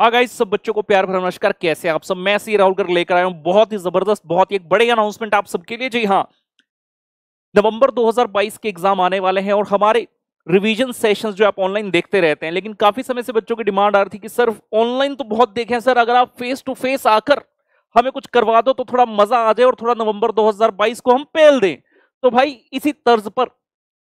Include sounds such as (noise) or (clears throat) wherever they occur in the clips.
इस सब बच्चों को प्यार भरा नमस्कार कैसे आप सब मैं सी राहुल कर लेकर आया हूं बहुत ही जबरदस्त बहुत ही एक बड़े अनाउंसमेंट आप सबके लिए जी हाँ नवंबर 2022 के एग्जाम आने वाले हैं और हमारे रिवीजन सेशंस जो आप ऑनलाइन देखते रहते हैं लेकिन काफी समय से बच्चों की डिमांड आ रही थी कि सर ऑनलाइन तो बहुत देखे हैं सर अगर आप फेस टू फेस आकर हमें कुछ करवा दो तो थोड़ा मजा आ जाए और थोड़ा नवंबर दो को हम पहल दें तो भाई इसी तर्ज पर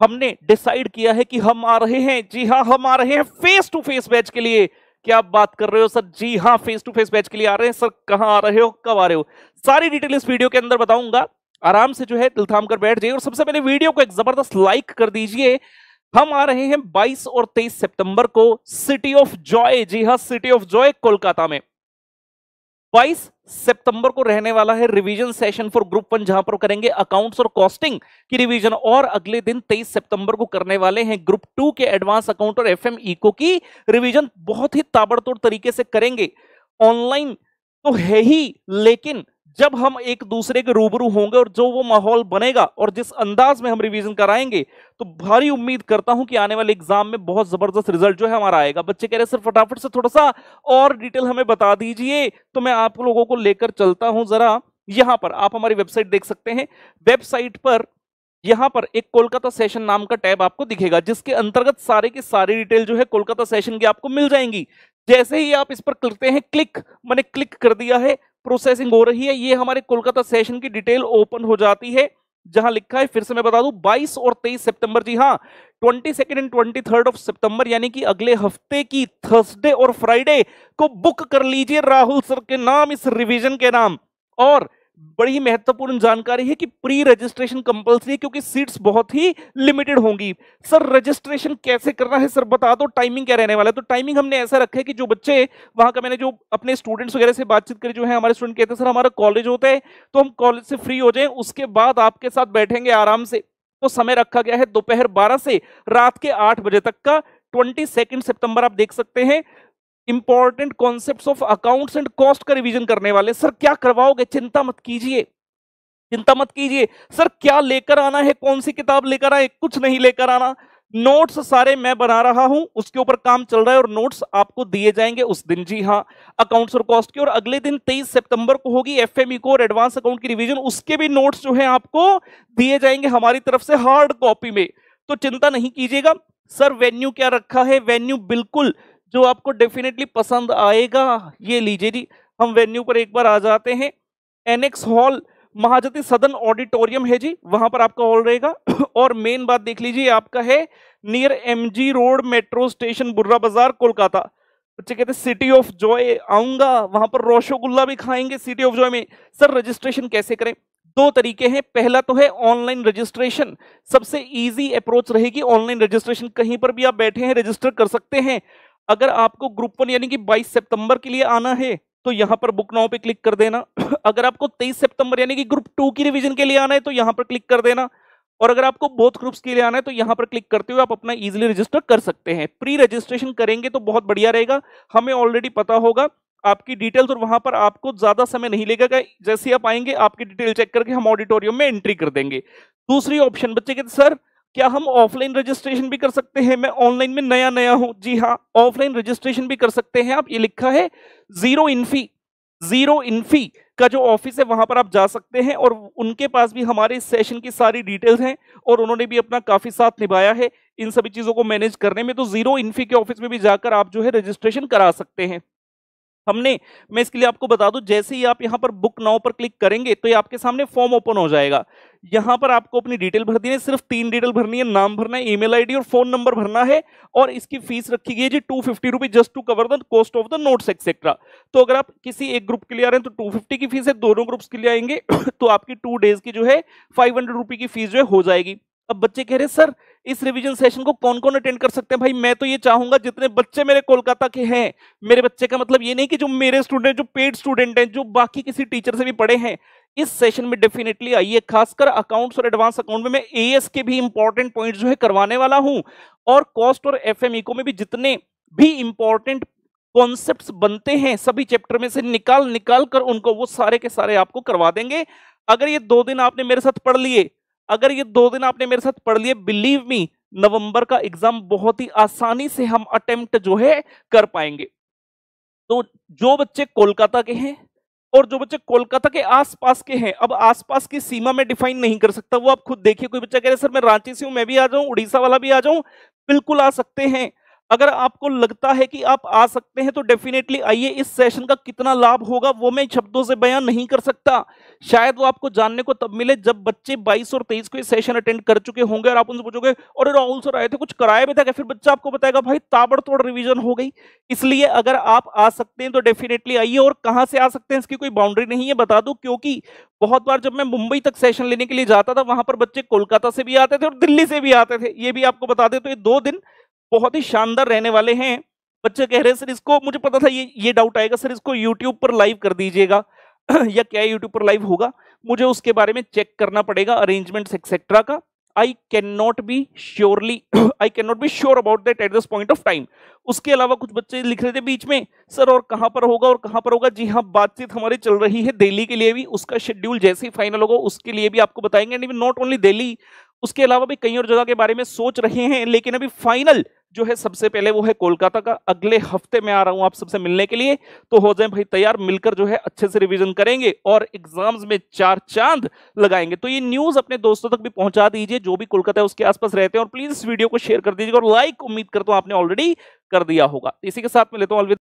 हमने डिसाइड किया है कि हम आ रहे हैं जी हाँ हम आ रहे हैं फेस टू फेस बैच के लिए क्या बात कर रहे हो सर जी हाँ फेस टू फेस बैच के लिए आ रहे हैं सर कहाँ आ रहे हो कब आ रहे हो सारी डिटेल इस वीडियो के अंदर बताऊंगा आराम से जो है दिल थाम कर बैठ जाइए और सबसे पहले वीडियो को एक जबरदस्त लाइक कर दीजिए हम आ रहे हैं 22 और 23 सितंबर को सिटी ऑफ जॉय जी हाँ सिटी ऑफ जॉय कोलकाता में बाईस सितंबर को रहने वाला है revision session for group one जहां पर करेंगे अकाउंट्स और कॉस्टिंग की रिवीजन और अगले दिन 23 सितंबर को करने वाले हैं ग्रुप टू के एडवांस अकाउंट और एफ इको की रिवीजन बहुत ही ताबड़तोड़ तरीके से करेंगे ऑनलाइन तो है ही लेकिन जब हम एक दूसरे के रूबरू होंगे और जो वो माहौल बनेगा और जिस अंदाज में हम रिवीजन कराएंगे तो भारी उम्मीद करता हूं कि आने वाले एग्जाम में बहुत जबरदस्त रिजल्ट जो है हमारा आएगा बच्चे कह रहे हैं सर फटाफट से थोड़ा सा और डिटेल हमें बता दीजिए तो मैं आप लोगों को लेकर चलता हूं जरा यहां पर आप हमारी वेबसाइट देख सकते हैं वेबसाइट पर यहां पर एक कोलकाता सेशन नाम का टैब आपको दिखेगा जिसके अंतर्गत सारे की सारी डिटेल जो है कोलकाता सेशन की आपको मिल जाएंगी जैसे ही आप इस पर करते हैं क्लिक मैंने क्लिक कर दिया है प्रोसेसिंग हो रही है ये हमारे कोलकाता सेशन की डिटेल ओपन हो जाती है जहां लिखा है फिर से मैं बता दूं 22 और 23 सितंबर जी हां twenty second and twenty third of सितंबर यानी कि अगले हफ्ते की थर्सडे और फ्राइडे को बुक कर लीजिए राहुल सर के नाम इस रिवीजन के नाम और बड़ी महत्वपूर्ण जानकारी है कि प्री रजिस्ट्रेशन कंपलसरी है क्योंकि सीट्स बहुत ही लिमिटेड होंगी सर रजिस्ट्रेशन कैसे करना है सर बता दो टाइमिंग क्या रहने वाला है तो टाइमिंग हमने ऐसा रखा है कि जो बच्चे वहां का मैंने जो अपने स्टूडेंट्स वगैरह से बातचीत करी जो है हमारे स्टूडेंट कहते हैं सर हमारा कॉलेज होता है तो हम कॉलेज से फ्री हो जाए उसके बाद आपके साथ बैठेंगे आराम से तो समय रखा गया है दोपहर बारह से रात के आठ बजे तक का ट्वेंटी सेकेंड सितंबर आप देख सकते हैं important concept of accounts and cost का रिविजन करने वाले सर क्या करवाओगे चिंता मत कीजिए चिंता मत कीजिए सर क्या लेकर आना है कौन सी किताब लेकर आए कुछ नहीं लेकर आना नोट्स सारे मैं बना रहा हूं उसके ऊपर काम चल रहा है और नोट्स आपको दिए जाएंगे उस दिन जी हाँ अकाउंट्स और कॉस्ट के और अगले दिन 23 सितंबर को होगी एफएमई e को और एडवांस अकाउंट की रिवीजन उसके भी नोट्स जो है आपको दिए जाएंगे हमारी तरफ से हार्ड कॉपी में तो चिंता नहीं कीजिएगा सर वेन्यू क्या रखा है वेन्यू बिल्कुल जो आपको डेफिनेटली पसंद आएगा ये लीजिए जी हम वेन्यू पर एक बार आ जाते हैं एनेक्स हॉल महाजती सदन ऑडिटोरियम है जी वहां पर आपका हॉल रहेगा (coughs) और मेन बात देख लीजिए आपका है near MG road metro station Burra Bazar Kolkata बच्चे कहते सिटी ऑफ जॉय आऊंगा वहां पर रोशोगुल्ला भी खाएंगे सिटी ऑफ जॉय में सर रजिस्ट्रेशन कैसे करें दो तरीके हैं पहला तो है ऑनलाइन रजिस्ट्रेशन सबसे इजी अप्रोच रहेगी ऑनलाइन रजिस्ट्रेशन कहीं पर भी आप बैठे हैं रजिस्टर कर सकते हैं अगर आपको ग्रुप वन यानी कि 22 सितंबर के लिए आना है तो यहां पर बुक नाउ पे क्लिक कर देना (clears throat) अगर आपको 23 सितंबर यानी कि ग्रुप टू की रिवीजन के लिए आना है तो यहां पर क्लिक कर देना और अगर आपको बोथ ग्रुप्स के लिए आना है तो यहां पर क्लिक करते हुए आप अपना इजिली रजिस्टर कर सकते हैं प्री रजिस्ट्रेशन करेंगे तो बहुत बढ़िया रहेगा हमें ऑलरेडी पता होगा आपकी डिटेल्स और वहां पर आपको ज्यादा समय नहीं क्या जैसे आप आएंगे आपकी डिटेल चेक करके हम ऑडिटोरियम में एंट्री कर देंगे दूसरी ऑप्शन बच्चे के सर क्या हम ऑफलाइन रजिस्ट्रेशन भी कर सकते हैं मैं ऑनलाइन में नया नया हूं जी हाँ ऑफलाइन रजिस्ट्रेशन भी कर सकते हैं आप ये लिखा है जीरो इन्फी जीरो इन्फी का जो ऑफिस है वहां पर आप जा सकते हैं और उनके पास भी हमारे सेशन की सारी डिटेल्स हैं और उन्होंने भी अपना काफी साथ निभाया है इन सभी चीजों को मैनेज करने में तो जीरो इन्फी के ऑफिस में भी जाकर आप जो है रजिस्ट्रेशन करा सकते हैं हमने मैं इसके लिए आपको बता दूं जैसे ही आप यहां पर बुक नाउ पर क्लिक करेंगे तो ये आपके सामने फॉर्म ओपन हो जाएगा यहां पर आपको अपनी डिटेल भर देनी है सिर्फ तीन डिटेल भरनी है नाम भरना है ईमेल आईडी और फोन नंबर भरना है और इसकी फीस रखी गई है जी two fifty rupees just to cover the cost of the notes etcetera तो अगर आप किसी एक ग्रुप के लिए आ रहे हैं तो टू फिफ्टी की फीस है दोनों ग्रुप्स के लिए आएंगे (coughs) तो आपकी टू डेज की जो है फाइव हंड्रेड रुपी की फीस जो है हो जाएगी अब बच्चे कह रहे सर इस रिवीजन सेशन को कौन कौन अटेंड कर सकते हैं भाई मैं तो ये चाहूंगा जितने बच्चे मेरे कोलकाता के हैं मेरे बच्चे का मतलब ये नहीं कि जो मेरे स्टूडेंट जो पेड स्टूडेंट हैं जो बाकी किसी टीचर से भी पढ़े हैं इस सेशन में डेफिनेटली आइए खासकर अकाउंट्स और एडवांस अकाउंट में मैं एस के भी इंपॉर्टेंट पॉइंट जो है करवाने वाला हूं और कॉस्ट और एफ e को में भी जितने भी इंपॉर्टेंट कॉन्सेप्ट बनते हैं सभी चैप्टर में से निकाल निकाल कर उनको वो सारे के सारे आपको करवा देंगे अगर ये दो दिन आपने मेरे साथ पढ़ लिए अगर ये दो दिन आपने मेरे साथ पढ़ लिए बिलीव मी नवंबर का एग्जाम बहुत ही आसानी से हम अटेम्प्ट जो है कर पाएंगे तो जो बच्चे कोलकाता के हैं और जो बच्चे कोलकाता के आसपास के हैं अब आसपास की सीमा में डिफाइन नहीं कर सकता वो आप खुद देखिए कोई बच्चा कह रहे सर मैं रांची से हूं मैं भी आ जाऊं उड़ीसा वाला भी आ जाऊं बिल्कुल आ सकते हैं अगर आपको लगता है कि आप आ सकते हैं तो डेफिनेटली आइए इस सेशन का कितना लाभ होगा वो मैं शब्दों से बयान नहीं कर सकता शायद वो आपको जानने को तब मिले जब बच्चे 22 और 23 को ये सेशन अटेंड कर चुके होंगे और आप उनसे पूछोगे और राहुल सर आए थे कुछ कराया भी था फिर बच्चा आपको बताएगा भाई ताबड़तोड़ रिविजन हो गई इसलिए अगर आप आ सकते हैं तो डेफिनेटली आइए और कहाँ से आ सकते हैं इसकी कोई बाउंड्री नहीं है बता दू क्योंकि बहुत बार जब मैं मुंबई तक सेशन लेने के लिए जाता था वहां पर बच्चे कोलकाता से भी आते थे और दिल्ली से भी आते थे ये भी आपको बता दे तो ये दो दिन बहुत ही शानदार रहने वाले हैं बच्चे कह रहे हैं सर इसको मुझे पता था ये ये डाउट आएगा सर इसको यूट्यूब पर लाइव कर दीजिएगा (clears throat) या क्या यूट्यूब पर लाइव होगा मुझे उसके बारे में चेक करना पड़ेगा अरेंजमेंट्स एक्सेट्रा का I can not be surely I can not be sure about that at this point of time उसके अलावा कुछ बच्चे लिख रहे थे बीच में सर और कहाँ पर होगा और कहाँ पर होगा जी हाँ बातचीत हमारी चल रही है दिल्ली के लिए भी उसका शेड्यूल जैसे ही फाइनल होगा उसके लिए भी आपको बताएंगे एंड नॉट ओनली दिल्ली उसके अलावा भी कई और जगह के बारे में सोच रहे हैं लेकिन अभी फाइनल जो है सबसे पहले वो है कोलकाता का अगले हफ्ते में आ रहा हूं आप सबसे मिलने के लिए तो हो जाए भाई तैयार मिलकर जो है अच्छे से रिवीजन करेंगे और एग्जाम्स में चार चांद लगाएंगे तो ये न्यूज अपने दोस्तों तक भी पहुंचा दीजिए जो भी कोलकाता है उसके आसपास रहते हैं और प्लीज इस वीडियो को शेयर कर दीजिएगा और लाइक उम्मीद करता हूं आपने ऑलरेडी कर दिया होगा इसी के साथ में लेता हूं अलविदा